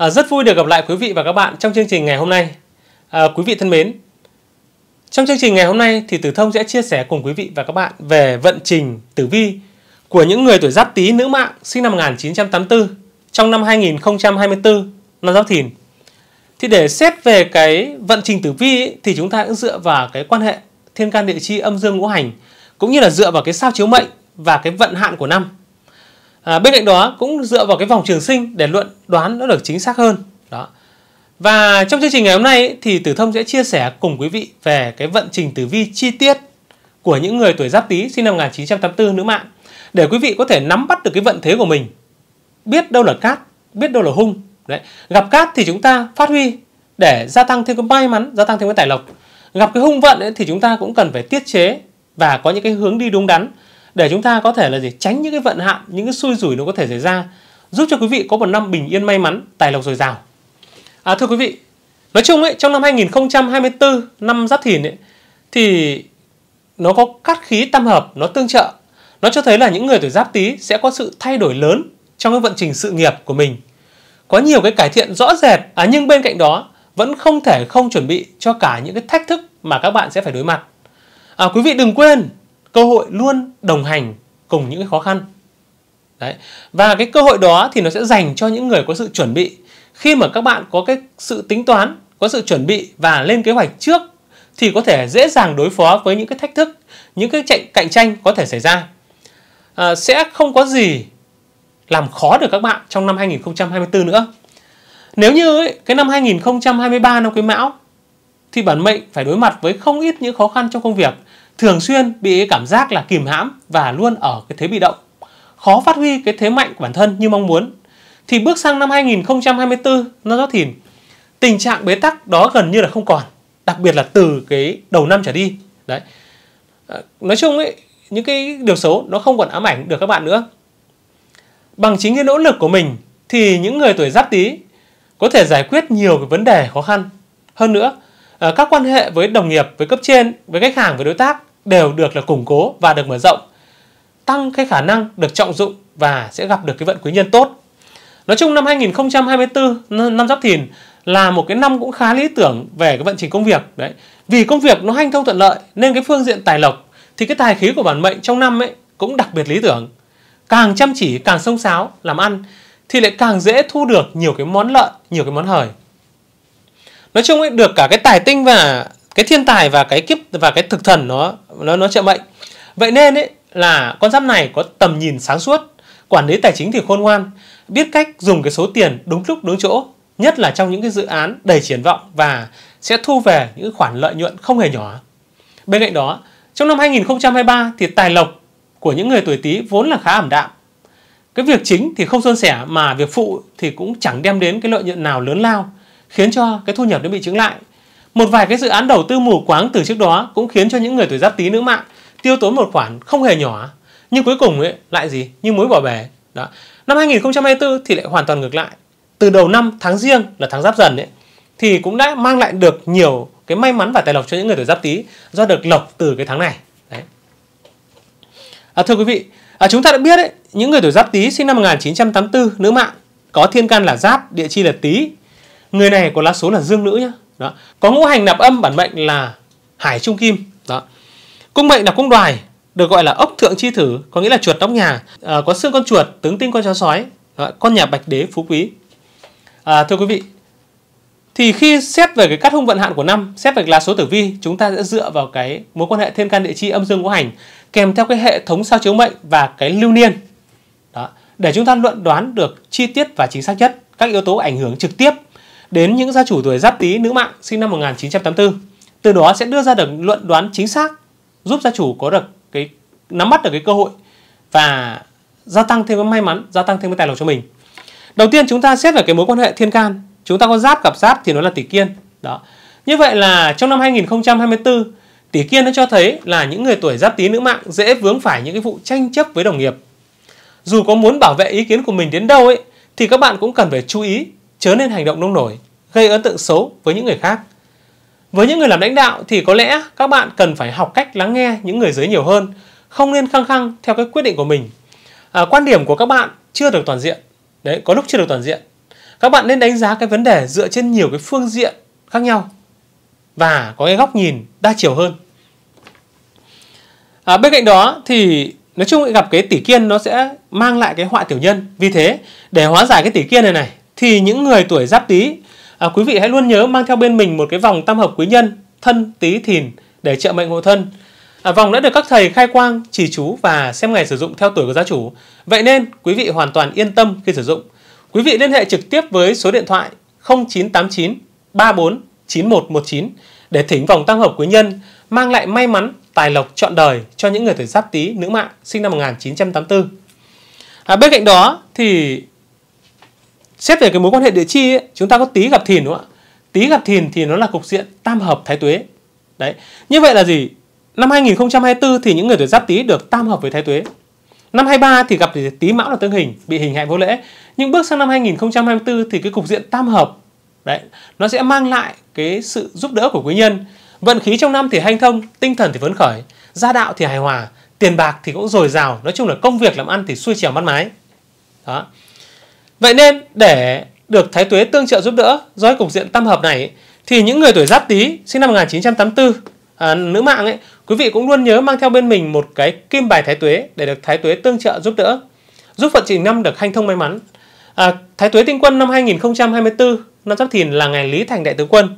À, rất vui được gặp lại quý vị và các bạn trong chương trình ngày hôm nay. À, quý vị thân mến, trong chương trình ngày hôm nay thì Tử Thông sẽ chia sẻ cùng quý vị và các bạn về vận trình tử vi của những người tuổi Giáp Tý nữ mạng sinh năm 1984 trong năm 2024 năm Giáp Thìn. Thì để xét về cái vận trình tử vi ấy, thì chúng ta cũng dựa vào cái quan hệ thiên can địa chi âm dương ngũ hành cũng như là dựa vào cái sao chiếu mệnh và cái vận hạn của năm à, bên cạnh đó cũng dựa vào cái vòng trường sinh để luận đoán nó được chính xác hơn đó và trong chương trình ngày hôm nay thì Tử Thông sẽ chia sẻ cùng quý vị về cái vận trình tử vi chi tiết của những người tuổi Giáp Tý sinh năm 1984 nữ mạng để quý vị có thể nắm bắt được cái vận thế của mình, biết đâu là cát, biết đâu là hung. Đấy, gặp cát thì chúng ta phát huy để gia tăng thêm cái may mắn, gia tăng thêm cái tài lộc. Gặp cái hung vận ấy, thì chúng ta cũng cần phải tiết chế và có những cái hướng đi đúng đắn để chúng ta có thể là gì tránh những cái vận hạn những cái xui rủi nó có thể xảy ra giúp cho quý vị có một năm bình yên may mắn tài lộc dồi dào à, thưa quý vị nói chung ấy trong năm 2024 năm giáp thìn ấy, thì nó có cát khí tam hợp nó tương trợ nó cho thấy là những người tuổi giáp tý sẽ có sự thay đổi lớn trong cái vận trình sự nghiệp của mình có nhiều cái cải thiện rõ rệt à, nhưng bên cạnh đó vẫn không thể không chuẩn bị cho cả những cái thách thức mà các bạn sẽ phải đối mặt à, quý vị đừng quên cơ hội luôn đồng hành cùng những cái khó khăn Đấy. Và cái cơ hội đó thì nó sẽ dành cho những người có sự chuẩn bị. Khi mà các bạn có cái sự tính toán, có sự chuẩn bị và lên kế hoạch trước thì có thể dễ dàng đối phó với những cái thách thức, những cái chạy cạnh tranh có thể xảy ra. À, sẽ không có gì làm khó được các bạn trong năm 2024 nữa. Nếu như ấy, cái năm 2023 năm Quý Mão thì bản mệnh phải đối mặt với không ít những khó khăn trong công việc thường xuyên bị cảm giác là kìm hãm và luôn ở cái thế bị động, khó phát huy cái thế mạnh của bản thân như mong muốn, thì bước sang năm 2024 nó rất thìn tình trạng bế tắc đó gần như là không còn, đặc biệt là từ cái đầu năm trở đi. Đấy. À, nói chung ấy, những cái điều xấu nó không còn ám ảnh được các bạn nữa. Bằng chính cái nỗ lực của mình thì những người tuổi giáp tý có thể giải quyết nhiều cái vấn đề khó khăn. Hơn nữa, à, các quan hệ với đồng nghiệp, với cấp trên, với khách hàng, với đối tác đều được là củng cố và được mở rộng tăng cái khả năng được trọng dụng và sẽ gặp được cái vận quý nhân tốt nói chung năm 2024 năm giáp thìn là một cái năm cũng khá lý tưởng về cái vận trình công việc đấy vì công việc nó hanh thông thuận lợi nên cái phương diện tài lộc thì cái tài khí của bản mệnh trong năm ấy cũng đặc biệt lý tưởng càng chăm chỉ càng sông sáo làm ăn thì lại càng dễ thu được nhiều cái món lợi nhiều cái món hời nói chung ấy được cả cái tài tinh và cái thiên tài và cái kiếp và cái thực thần nó nó nó trợ mệnh vậy nên ấy, là con giáp này có tầm nhìn sáng suốt quản lý tài chính thì khôn ngoan biết cách dùng cái số tiền đúng lúc đúng chỗ nhất là trong những cái dự án đầy triển vọng và sẽ thu về những khoản lợi nhuận không hề nhỏ bên cạnh đó trong năm 2023 thì tài lộc của những người tuổi Tý vốn là khá ảm đạm cái việc chính thì không suôn sẻ mà việc phụ thì cũng chẳng đem đến cái lợi nhuận nào lớn lao khiến cho cái thu nhập nó bị chứng lại một vài cái dự án đầu tư mù quáng từ trước đó cũng khiến cho những người tuổi giáp tý nữ mạng tiêu tốn một khoản không hề nhỏ. Nhưng cuối cùng ấy, lại gì? Như mối bỏ bể. Đó. Năm 2024 thì lại hoàn toàn ngược lại. Từ đầu năm tháng riêng là tháng giáp dần ấy, thì cũng đã mang lại được nhiều cái may mắn và tài lộc cho những người tuổi giáp tý do được lộc từ cái tháng này. Đấy. À, thưa quý vị, à, chúng ta đã biết ấy, những người tuổi giáp tý sinh năm 1984 nữ mạng có thiên can là giáp, địa chi là tý Người này có lá số là dương nữ nhé đó có ngũ hành nạp âm bản mệnh là hải trung kim đó cung mệnh là cung đoài được gọi là ốc thượng chi thử có nghĩa là chuột trong nhà à, có xương con chuột tướng tinh con chó sói đó. con nhà bạch đế phú quý à, thưa quý vị thì khi xét về cái cát hung vận hạn của năm xét về lá số tử vi chúng ta sẽ dựa vào cái mối quan hệ thiên can địa chi âm dương ngũ hành kèm theo cái hệ thống sao chiếu mệnh và cái lưu niên đó để chúng ta luận đoán được chi tiết và chính xác nhất các yếu tố ảnh hưởng trực tiếp đến những gia chủ tuổi giáp tý nữ mạng sinh năm 1984. Từ đó sẽ đưa ra được luận đoán chính xác, giúp gia chủ có được cái nắm bắt được cái cơ hội và gia tăng thêm cái may mắn, gia tăng thêm cái tài lộc cho mình. Đầu tiên chúng ta xét về cái mối quan hệ thiên can. Chúng ta có giáp gặp giáp thì nó là tỷ kiên. Đó. Như vậy là trong năm 2024, tỷ kiên nó cho thấy là những người tuổi giáp tý nữ mạng dễ vướng phải những cái vụ tranh chấp với đồng nghiệp. Dù có muốn bảo vệ ý kiến của mình đến đâu ấy thì các bạn cũng cần phải chú ý chớ nên hành động nông nổi, gây ấn tượng xấu với những người khác. Với những người làm lãnh đạo thì có lẽ các bạn cần phải học cách lắng nghe những người dưới nhiều hơn, không nên khăng khăng theo cái quyết định của mình. À, quan điểm của các bạn chưa được toàn diện, đấy có lúc chưa được toàn diện. Các bạn nên đánh giá cái vấn đề dựa trên nhiều cái phương diện khác nhau và có cái góc nhìn đa chiều hơn. À, bên cạnh đó thì nói chung gặp cái tỷ kiên nó sẽ mang lại cái họa tiểu nhân. Vì thế để hóa giải cái tỷ kiên này này thì những người tuổi giáp tý à, quý vị hãy luôn nhớ mang theo bên mình một cái vòng tam hợp quý nhân thân tý thìn để trợ mệnh hộ thân à, vòng đã được các thầy khai quang chỉ chú và xem ngày sử dụng theo tuổi của gia chủ vậy nên quý vị hoàn toàn yên tâm khi sử dụng quý vị liên hệ trực tiếp với số điện thoại 0989 34 9119 để thỉnh vòng tam hợp quý nhân mang lại may mắn tài lộc trọn đời cho những người tuổi giáp tý nữ mạng sinh năm 1984 à, bên cạnh đó thì xét về cái mối quan hệ địa chi ấy, chúng ta có tí gặp thìn đúng không ạ tí gặp thìn thì nó là cục diện tam hợp thái tuế đấy như vậy là gì năm 2024 thì những người tuổi giáp tý được tam hợp với thái tuế năm 23 thì gặp thì tý mão là tương hình bị hình hại vô lễ nhưng bước sang năm 2024 thì cái cục diện tam hợp đấy nó sẽ mang lại cái sự giúp đỡ của quý nhân vận khí trong năm thì hanh thông tinh thần thì phấn khởi gia đạo thì hài hòa tiền bạc thì cũng dồi dào nói chung là công việc làm ăn thì xuôi trèo mắt mái đó Vậy nên để được Thái Tuế tương trợ giúp đỡ do cục diện tam hợp này thì những người tuổi Giáp Tý sinh năm 1984 à, nữ mạng ấy, quý vị cũng luôn nhớ mang theo bên mình một cái kim bài Thái Tuế để được Thái Tuế tương trợ giúp đỡ, giúp vận trình năm được hanh thông may mắn. À, Thái Tuế Tinh Quân năm 2024 năm Giáp Thìn là ngày Lý Thành Đại Tướng Quân.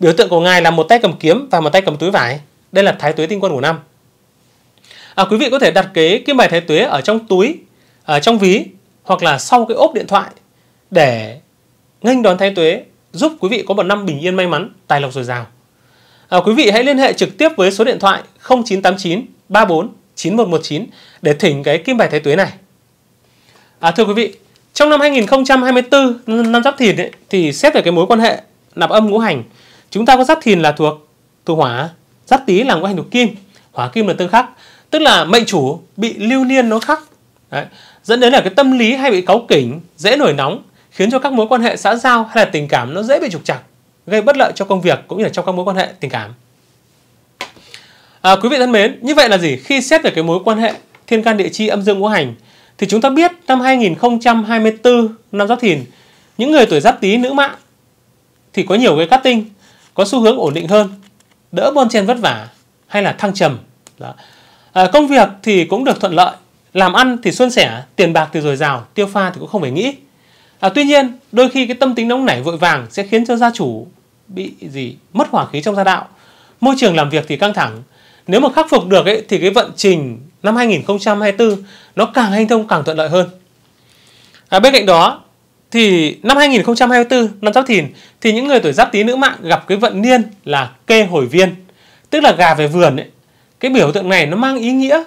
Biểu tượng của ngài là một tay cầm kiếm và một tay cầm túi vải. Đây là Thái Tuế Tinh Quân của năm. À, quý vị có thể đặt cái kim bài Thái Tuế ở trong túi, ở trong ví hoặc là sau cái ốp điện thoại để nghênh đón thái tuế giúp quý vị có một năm bình yên may mắn, tài lộc dồi dào. À, quý vị hãy liên hệ trực tiếp với số điện thoại 0989 34 9119 để thỉnh cái kim bài thái tuế này. À, thưa quý vị, trong năm 2024 năm Giáp Thìn ấy, thì xét về cái mối quan hệ nạp âm ngũ hành, chúng ta có Giáp Thìn là thuộc thuộc hỏa, Giáp Tý là ngũ hành thuộc kim, hỏa kim là tương khắc, tức là mệnh chủ bị lưu niên nó khắc. Đấy dẫn đến là cái tâm lý hay bị cáu kỉnh, dễ nổi nóng, khiến cho các mối quan hệ xã giao hay là tình cảm nó dễ bị trục trặc, gây bất lợi cho công việc cũng như là trong các mối quan hệ tình cảm. À, quý vị thân mến, như vậy là gì? Khi xét về cái mối quan hệ thiên can địa chi âm dương ngũ hành thì chúng ta biết năm 2024 năm Giáp Thìn, những người tuổi Giáp Tý nữ mạng thì có nhiều cái cát tinh, có xu hướng ổn định hơn, đỡ bon chen vất vả hay là thăng trầm. Đó. À, công việc thì cũng được thuận lợi làm ăn thì suôn sẻ, tiền bạc thì dồi dào, tiêu pha thì cũng không phải nghĩ. À, tuy nhiên, đôi khi cái tâm tính nóng nảy vội vàng sẽ khiến cho gia chủ bị gì mất hỏa khí trong gia đạo. Môi trường làm việc thì căng thẳng. Nếu mà khắc phục được ấy, thì cái vận trình năm 2024 nó càng hành thông càng thuận lợi hơn. À, bên cạnh đó thì năm 2024 năm Giáp Thìn thì những người tuổi Giáp Tý nữ mạng gặp cái vận niên là kê hồi viên, tức là gà về vườn ấy. Cái biểu tượng này nó mang ý nghĩa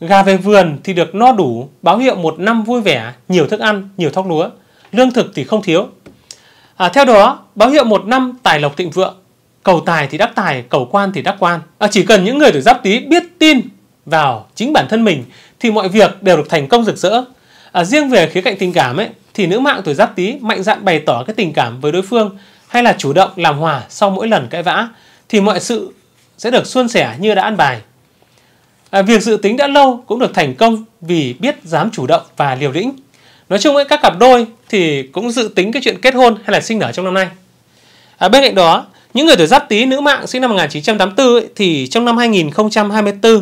Gà về vườn thì được no đủ, báo hiệu một năm vui vẻ, nhiều thức ăn, nhiều thóc lúa, lương thực thì không thiếu. À, theo đó, báo hiệu một năm tài lộc thịnh vượng, cầu tài thì đắc tài, cầu quan thì đắc quan. À, chỉ cần những người tuổi giáp tý biết tin vào chính bản thân mình thì mọi việc đều được thành công rực rỡ. À, riêng về khía cạnh tình cảm ấy thì nữ mạng tuổi giáp tý mạnh dạn bày tỏ cái tình cảm với đối phương hay là chủ động làm hòa sau mỗi lần cãi vã thì mọi sự sẽ được suôn sẻ như đã ăn bài. À, việc dự tính đã lâu cũng được thành công vì biết dám chủ động và liều lĩnh. Nói chung ấy, các cặp đôi thì cũng dự tính cái chuyện kết hôn hay là sinh nở trong năm nay. À, bên cạnh đó, những người tuổi giáp tý nữ mạng sinh năm 1984 ấy, thì trong năm 2024,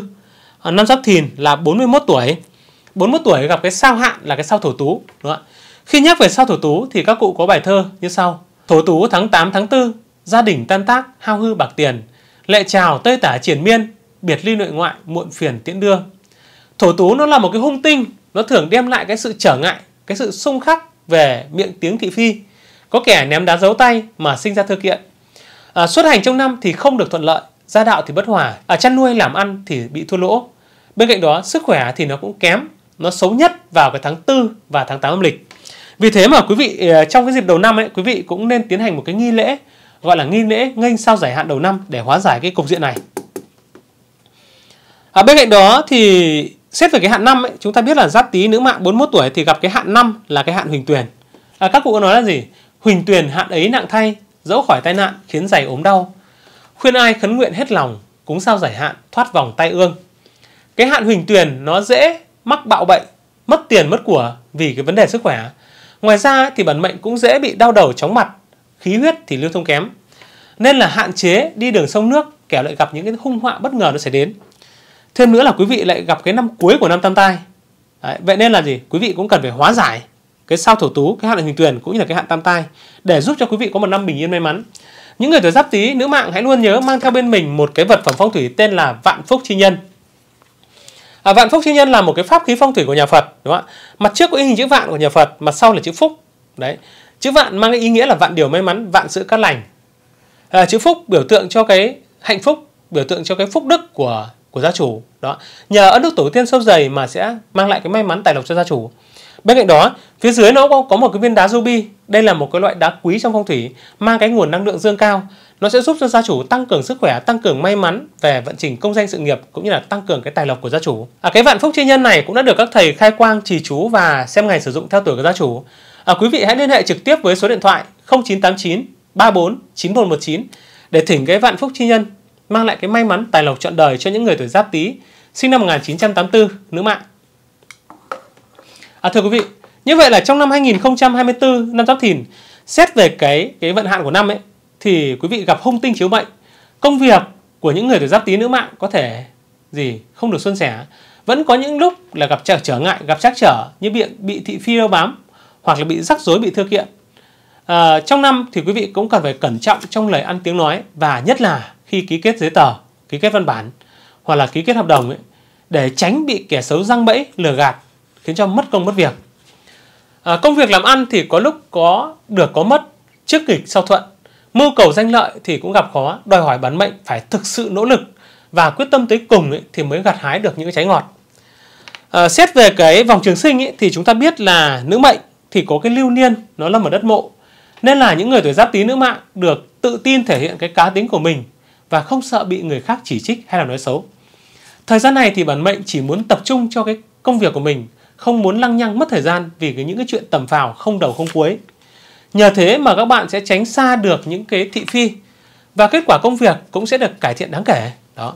năm à, giáp thìn là 41 tuổi. 41 tuổi gặp cái sao hạn là cái sao thổ tú. Đúng không? Khi nhắc về sao thổ tú thì các cụ có bài thơ như sau. Thổ tú tháng 8 tháng 4, gia đình tan tác, hao hư bạc tiền, lệ trào tơi tả triển miên, biệt ly nội ngoại, muộn phiền tiễn đưa. Thổ tú nó là một cái hung tinh, nó thường đem lại cái sự trở ngại, cái sự xung khắc về miệng tiếng thị phi. Có kẻ ném đá giấu tay mà sinh ra thư kiện. À, xuất hành trong năm thì không được thuận lợi, gia đạo thì bất hòa, à, chăn nuôi làm ăn thì bị thua lỗ. Bên cạnh đó, sức khỏe thì nó cũng kém, nó xấu nhất vào cái tháng 4 và tháng 8 âm lịch. Vì thế mà quý vị à, trong cái dịp đầu năm ấy, quý vị cũng nên tiến hành một cái nghi lễ gọi là nghi lễ nghênh sao giải hạn đầu năm để hóa giải cái cục diện này à, bên cạnh đó thì xét về cái hạn năm ấy, chúng ta biết là giáp tý nữ mạng 41 tuổi thì gặp cái hạn năm là cái hạn huỳnh tuyền à, các cụ có nói là gì huỳnh tuyền hạn ấy nặng thay dẫu khỏi tai nạn khiến giày ốm đau khuyên ai khấn nguyện hết lòng cúng sao giải hạn thoát vòng tai ương cái hạn huỳnh tuyền nó dễ mắc bạo bệnh mất tiền mất của vì cái vấn đề sức khỏe ngoài ra thì bản mệnh cũng dễ bị đau đầu chóng mặt khí huyết thì lưu thông kém nên là hạn chế đi đường sông nước kẻo lại gặp những cái hung họa bất ngờ nó sẽ đến thêm nữa là quý vị lại gặp cái năm cuối của năm tam tai Đấy, vậy nên là gì quý vị cũng cần phải hóa giải cái sao thổ tú cái hạn hình tuyển cũng như là cái hạn tam tai để giúp cho quý vị có một năm bình yên may mắn những người tuổi giáp tý nữ mạng hãy luôn nhớ mang theo bên mình một cái vật phẩm phong thủy tên là vạn phúc chi nhân à, vạn phúc chi nhân là một cái pháp khí phong thủy của nhà phật đúng không ạ mặt trước có hình chữ vạn của nhà phật mặt sau là chữ phúc đấy chữ vạn mang cái ý nghĩa là vạn điều may mắn vạn sự cát lành à, chữ phúc biểu tượng cho cái hạnh phúc biểu tượng cho cái phúc đức của của gia chủ đó nhờ ấn đức tổ tiên sâu dày mà sẽ mang lại cái may mắn tài lộc cho gia chủ bên cạnh đó phía dưới nó có, một cái viên đá ruby đây là một cái loại đá quý trong phong thủy mang cái nguồn năng lượng dương cao nó sẽ giúp cho gia chủ tăng cường sức khỏe tăng cường may mắn về vận trình công danh sự nghiệp cũng như là tăng cường cái tài lộc của gia chủ à, cái vạn phúc chi nhân này cũng đã được các thầy khai quang trì chú và xem ngày sử dụng theo tuổi của gia chủ à, quý vị hãy liên hệ trực tiếp với số điện thoại 0989 34 9119 để thỉnh cái vạn phúc chi nhân mang lại cái may mắn tài lộc trọn đời cho những người tuổi Giáp Tý, sinh năm 1984, nữ mạng. À, thưa quý vị, như vậy là trong năm 2024 năm Giáp Thìn, xét về cái cái vận hạn của năm ấy thì quý vị gặp hung tinh chiếu mệnh, công việc của những người tuổi Giáp Tý nữ mạng có thể gì không được xuân sẻ, vẫn có những lúc là gặp trở, trở ngại, gặp trắc trở như bị bị thị phi đeo bám hoặc là bị rắc rối bị thưa kiện. À, trong năm thì quý vị cũng cần phải cẩn trọng trong lời ăn tiếng nói và nhất là khi ký kết giấy tờ, ký kết văn bản hoặc là ký kết hợp đồng ấy, để tránh bị kẻ xấu răng bẫy lừa gạt khiến cho mất công mất việc. À, công việc làm ăn thì có lúc có được có mất, trước nghịch sau thuận. Mưu cầu danh lợi thì cũng gặp khó, đòi hỏi bản mệnh phải thực sự nỗ lực và quyết tâm tới cùng ấy, thì mới gặt hái được những cái trái ngọt. À, xét về cái vòng trường sinh ấy, thì chúng ta biết là nữ mệnh thì có cái lưu niên nó là ở đất mộ nên là những người tuổi giáp tý nữ mạng được tự tin thể hiện cái cá tính của mình và không sợ bị người khác chỉ trích hay là nói xấu. Thời gian này thì bản mệnh chỉ muốn tập trung cho cái công việc của mình, không muốn lăng nhăng mất thời gian vì cái những cái chuyện tầm phào không đầu không cuối. Nhờ thế mà các bạn sẽ tránh xa được những cái thị phi và kết quả công việc cũng sẽ được cải thiện đáng kể. Đó.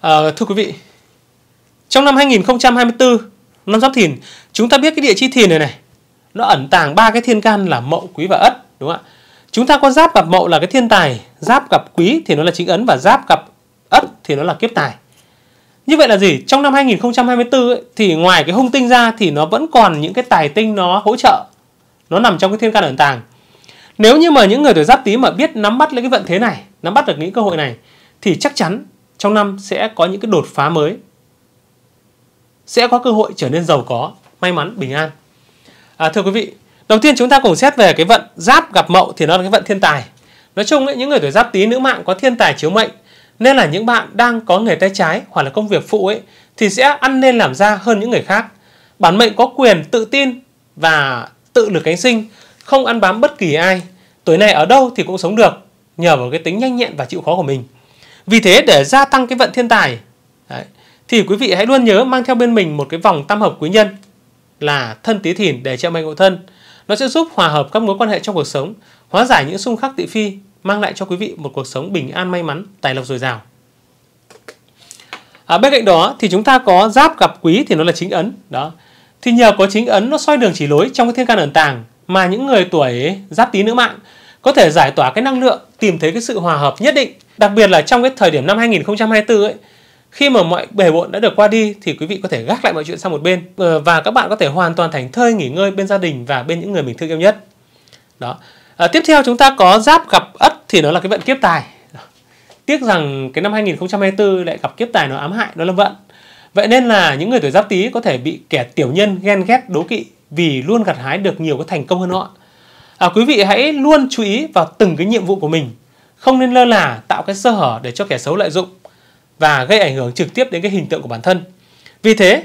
À, thưa quý vị, trong năm 2024, năm Giáp Thìn, chúng ta biết cái địa chi Thìn này này, nó ẩn tàng ba cái thiên can là Mậu, Quý và Ất, đúng không ạ? Chúng ta có giáp gặp mậu là cái thiên tài, giáp gặp quý thì nó là chính ấn và giáp gặp ất thì nó là kiếp tài. Như vậy là gì? Trong năm 2024 ấy, thì ngoài cái hung tinh ra thì nó vẫn còn những cái tài tinh nó hỗ trợ. Nó nằm trong cái thiên can ẩn tàng. Nếu như mà những người tuổi giáp tí mà biết nắm bắt lấy cái vận thế này, nắm bắt được những cơ hội này thì chắc chắn trong năm sẽ có những cái đột phá mới. Sẽ có cơ hội trở nên giàu có, may mắn, bình an. À, thưa quý vị, đầu tiên chúng ta cùng xét về cái vận giáp gặp mậu thì nó là cái vận thiên tài nói chung ấy, những người tuổi giáp tý nữ mạng có thiên tài chiếu mệnh nên là những bạn đang có nghề tay trái hoặc là công việc phụ ấy thì sẽ ăn nên làm ra hơn những người khác bản mệnh có quyền tự tin và tự lực cánh sinh không ăn bám bất kỳ ai tuổi này ở đâu thì cũng sống được nhờ vào cái tính nhanh nhẹn và chịu khó của mình vì thế để gia tăng cái vận thiên tài đấy, thì quý vị hãy luôn nhớ mang theo bên mình một cái vòng tam hợp quý nhân là thân tí thìn để che mệnh ngộ thân nó sẽ giúp hòa hợp các mối quan hệ trong cuộc sống, hóa giải những xung khắc thị phi, mang lại cho quý vị một cuộc sống bình an may mắn, tài lộc dồi dào. À, bên cạnh đó thì chúng ta có giáp gặp quý thì nó là chính ấn đó. Thì nhờ có chính ấn nó soi đường chỉ lối trong cái thiên can ẩn tàng mà những người tuổi giáp tý nữ mạng có thể giải tỏa cái năng lượng, tìm thấy cái sự hòa hợp nhất định. Đặc biệt là trong cái thời điểm năm 2024 ấy, khi mà mọi bể bộn đã được qua đi thì quý vị có thể gác lại mọi chuyện sang một bên ờ, và các bạn có thể hoàn toàn thảnh thơi nghỉ ngơi bên gia đình và bên những người mình thương yêu nhất đó à, tiếp theo chúng ta có giáp gặp ất thì nó là cái vận kiếp tài tiếc rằng cái năm 2024 lại gặp kiếp tài nó ám hại nó lâm vận vậy nên là những người tuổi giáp tý có thể bị kẻ tiểu nhân ghen ghét đố kỵ vì luôn gặt hái được nhiều cái thành công hơn họ à, quý vị hãy luôn chú ý vào từng cái nhiệm vụ của mình không nên lơ là tạo cái sơ hở để cho kẻ xấu lợi dụng và gây ảnh hưởng trực tiếp đến cái hình tượng của bản thân. Vì thế,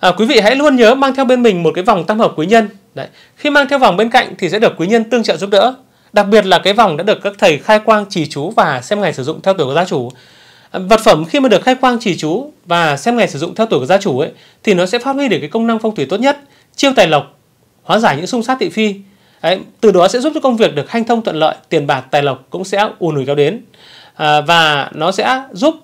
à, quý vị hãy luôn nhớ mang theo bên mình một cái vòng tam hợp quý nhân. Đấy. Khi mang theo vòng bên cạnh thì sẽ được quý nhân tương trợ giúp đỡ. Đặc biệt là cái vòng đã được các thầy khai quang chỉ chú và xem ngày sử dụng theo tuổi của gia chủ. À, vật phẩm khi mà được khai quang chỉ chú và xem ngày sử dụng theo tuổi của gia chủ ấy thì nó sẽ phát huy được cái công năng phong thủy tốt nhất, chiêu tài lộc, hóa giải những xung sát thị phi. Đấy, từ đó sẽ giúp cho công việc được hanh thông thuận lợi, tiền bạc tài lộc cũng sẽ ùn ùi kéo đến à, và nó sẽ giúp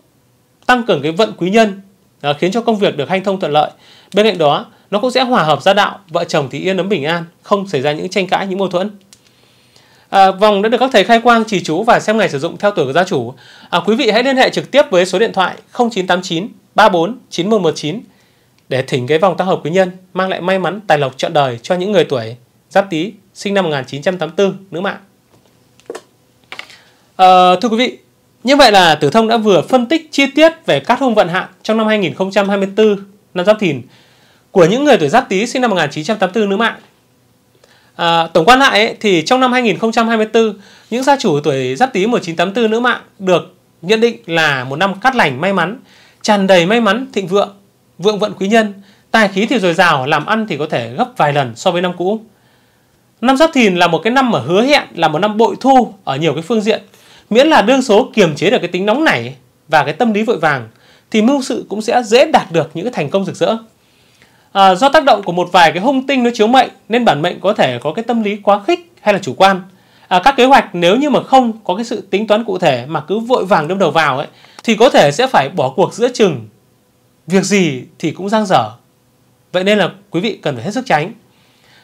tăng cường cái vận quý nhân à, khiến cho công việc được hanh thông thuận lợi bên cạnh đó nó cũng sẽ hòa hợp gia đạo vợ chồng thì yên ấm bình an không xảy ra những tranh cãi những mâu thuẫn à, vòng đã được các thầy khai quang trì chú và xem ngày sử dụng theo tuổi của gia chủ à, quý vị hãy liên hệ trực tiếp với số điện thoại 0989 34 9119 để thỉnh cái vòng tăng hợp quý nhân mang lại may mắn tài lộc trọn đời cho những người tuổi giáp tý sinh năm 1984 nữ mạng à, thưa quý vị như vậy là Tử Thông đã vừa phân tích chi tiết về các hung vận hạn trong năm 2024 năm Giáp Thìn của những người tuổi Giáp Tý sinh năm 1984 nữ mạng. À, tổng quan lại ấy, thì trong năm 2024, những gia chủ tuổi Giáp Tý 1984 nữ mạng được nhận định là một năm cát lành may mắn, tràn đầy may mắn, thịnh vượng, vượng vận quý nhân, tài khí thì dồi dào, làm ăn thì có thể gấp vài lần so với năm cũ. Năm Giáp Thìn là một cái năm mà hứa hẹn là một năm bội thu ở nhiều cái phương diện miễn là đương số kiềm chế được cái tính nóng nảy và cái tâm lý vội vàng thì mưu sự cũng sẽ dễ đạt được những cái thành công rực rỡ à, do tác động của một vài cái hung tinh nó chiếu mệnh nên bản mệnh có thể có cái tâm lý quá khích hay là chủ quan à, các kế hoạch nếu như mà không có cái sự tính toán cụ thể mà cứ vội vàng đâm đầu vào ấy thì có thể sẽ phải bỏ cuộc giữa chừng việc gì thì cũng giang dở vậy nên là quý vị cần phải hết sức tránh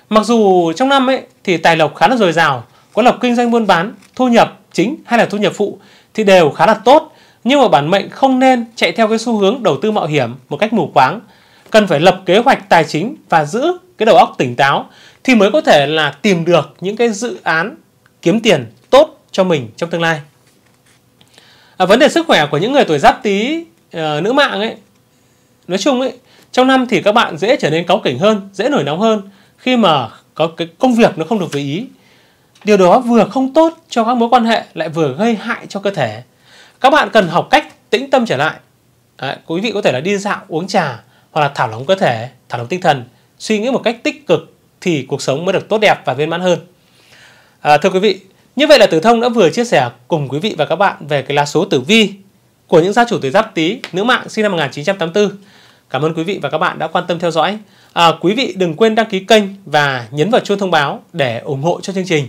mặc dù trong năm ấy thì tài lộc khá là dồi dào có lộc kinh doanh buôn bán thu nhập chính hay là thu nhập phụ thì đều khá là tốt nhưng mà bản mệnh không nên chạy theo cái xu hướng đầu tư mạo hiểm một cách mù quáng cần phải lập kế hoạch tài chính và giữ cái đầu óc tỉnh táo thì mới có thể là tìm được những cái dự án kiếm tiền tốt cho mình trong tương lai à, vấn đề sức khỏe của những người tuổi giáp tý uh, nữ mạng ấy nói chung ấy trong năm thì các bạn dễ trở nên cáu kỉnh hơn dễ nổi nóng hơn khi mà có cái công việc nó không được vừa ý Điều đó vừa không tốt cho các mối quan hệ lại vừa gây hại cho cơ thể. Các bạn cần học cách tĩnh tâm trở lại. Đấy, quý vị có thể là đi dạo, uống trà hoặc là thả lỏng cơ thể, thả lỏng tinh thần, suy nghĩ một cách tích cực thì cuộc sống mới được tốt đẹp và viên mãn hơn. À, thưa quý vị, như vậy là Tử Thông đã vừa chia sẻ cùng quý vị và các bạn về cái lá số tử vi của những gia chủ tuổi Giáp Tý, nữ mạng sinh năm 1984. Cảm ơn quý vị và các bạn đã quan tâm theo dõi. À, quý vị đừng quên đăng ký kênh và nhấn vào chuông thông báo để ủng hộ cho chương trình.